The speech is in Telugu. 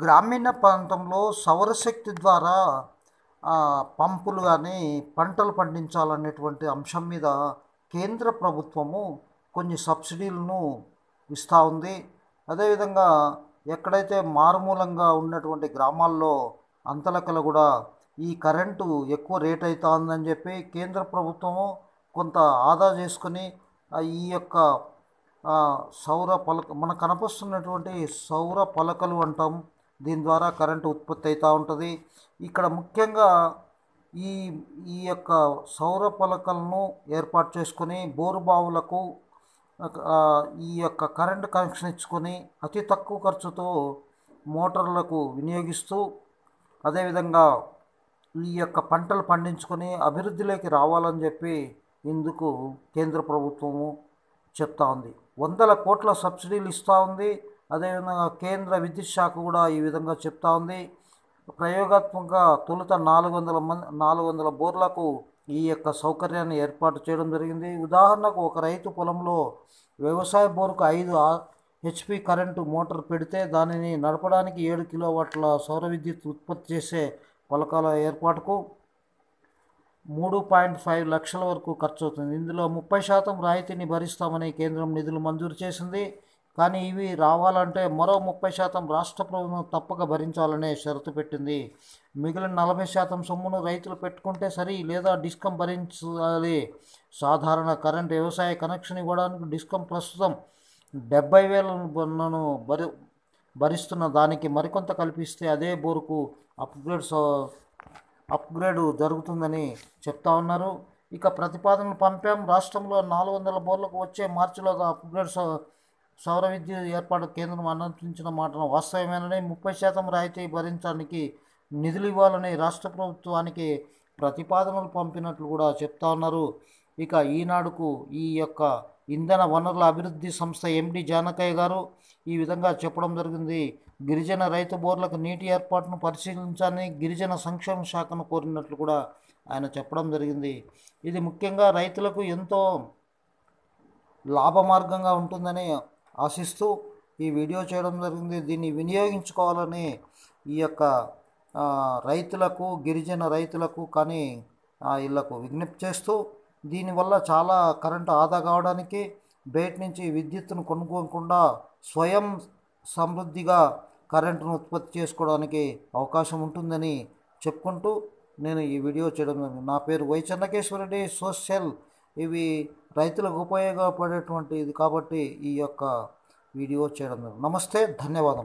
గ్రామీణ ప్రాంతంలో సౌరశక్తి ద్వారా పంపులు కానీ పంటలు పండించాలనేటువంటి అంశం మీద కేంద్ర ప్రభుత్వము కొన్ని సబ్సిడీలను ఇస్తూ ఉంది అదేవిధంగా ఎక్కడైతే మారుమూలంగా ఉన్నటువంటి గ్రామాల్లో అంతలకల కూడా ఈ కరెంటు ఎక్కువ రేట్ ఉందని చెప్పి కేంద్ర ప్రభుత్వము కొంత ఆదా చేసుకొని ఈ యొక్క సౌర పలక మనకు కనపస్తున్నటువంటి సౌర పలకలు అంటాం దీని ద్వారా కరెంటు ఉత్పత్తి అవుతూ ఉంటుంది ఇక్కడ ముఖ్యంగా ఈ ఈ యొక్క సౌర పలకలను ఏర్పాటు చేసుకొని బోరు బావులకు ఈ యొక్క కరెంటు కనెక్షన్ ఇచ్చుకొని అతి తక్కువ ఖర్చుతో మోటార్లకు వినియోగిస్తూ అదేవిధంగా ఈ యొక్క పంటలు పండించుకొని అభివృద్ధిలోకి రావాలని చెప్పి ఇందుకు కేంద్ర ప్రభుత్వము చెప్తా ఉంది వందల కోట్ల సబ్సిడీలు ఇస్తూ ఉంది అదేవిధంగా కేంద్ర విద్యుత్ శాఖ కూడా ఈ విధంగా చెప్తా ఉంది ప్రయోగాత్మకంగా తొలుత నాలుగు వందల మంది నాలుగు వందల బోర్లకు ఈ యొక్క సౌకర్యాన్ని ఏర్పాటు చేయడం జరిగింది ఉదాహరణకు ఒక రైతు పొలంలో వ్యవసాయ బోర్కు ఐదు హెచ్పి కరెంటు మోటార్ పెడితే దానిని నడపడానికి ఏడు కిలోవాట్ల సౌర విద్యుత్ ఉత్పత్తి చేసే పలకాల ఏర్పాటుకు మూడు పాయింట్ ఫైవ్ లక్షల వరకు ఖర్చు అవుతుంది ఇందులో ముప్పై శాతం రాయితీని భరిస్తామని కేంద్రం నిధులు మంజూరు చేసింది కానీ ఇవి రావాలంటే మరో ముప్పై శాతం రాష్ట్ర ప్రభుత్వం తప్పక భరించాలనే షరతు పెట్టింది మిగిలిన నలభై శాతం సొమ్మును రైతులు పెట్టుకుంటే సరి లేదా డిస్కం భరించాలి సాధారణ కరెంట్ వ్యవసాయ కనెక్షన్ ఇవ్వడానికి డిస్కం ప్రస్తుతం డెబ్బై వేలను భరి భరిస్తున్న దానికి మరికొంత కల్పిస్తే అదే బోరుకు అప్గ్రేడ్ అప్గ్రేడ్ జరుగుతుందని చెప్తా ఉన్నారు ఇక ప్రతిపాదనలు పంపాం రాష్ట్రంలో నాలుగు వందల బోర్లకు వచ్చే మార్చిలోగా అప్గ్రేడ్ సౌర విద్యుత్ ఏర్పాటు కేంద్రం అనంతించిన మాటను వాస్తవమేనని ముప్పై శాతం రాయితీ భరించడానికి నిధులు ఇవ్వాలని రాష్ట్ర ప్రభుత్వానికి ప్రతిపాదనలు పంపినట్లు కూడా చెప్తా ఉన్నారు ఇక ఈనాడుకు ఈ యొక్క ఇంధన వనరుల అభివృద్ధి సంస్థ ఎండి జానకయ్య గారు ఈ విధంగా చెప్పడం జరిగింది గిరిజన రైతు బోర్లకు నీటి ఏర్పాటును పరిశీలించాలని గిరిజన సంక్షేమ శాఖను కోరినట్లు కూడా ఆయన చెప్పడం జరిగింది ఇది ముఖ్యంగా రైతులకు ఎంతో లాభ మార్గంగా ఉంటుందని ఆశిస్తూ ఈ వీడియో చేయడం జరిగింది దీన్ని వినియోగించుకోవాలని ఈ యొక్క రైతులకు గిరిజన రైతులకు కానీ వీళ్ళకు విజ్ఞప్తి చేస్తూ దీనివల్ల చాలా కరెంటు ఆదా కావడానికి బయట నుంచి విద్యుత్తును కొనుక్కోకుండా స్వయం సమృద్ధిగా కరెంటును ఉత్పత్తి చేసుకోవడానికి అవకాశం ఉంటుందని చెప్పుకుంటూ నేను ఈ వీడియో చేయడం జరిగింది నా పేరు వై చెన్నకేశ్వరరెడ్డి సోషల్ ఇవి రైతులకు ఉపయోగపడేటువంటిది కాబట్టి ఈ యొక్క వీడియో చేయడం నమస్తే ధన్యవాదం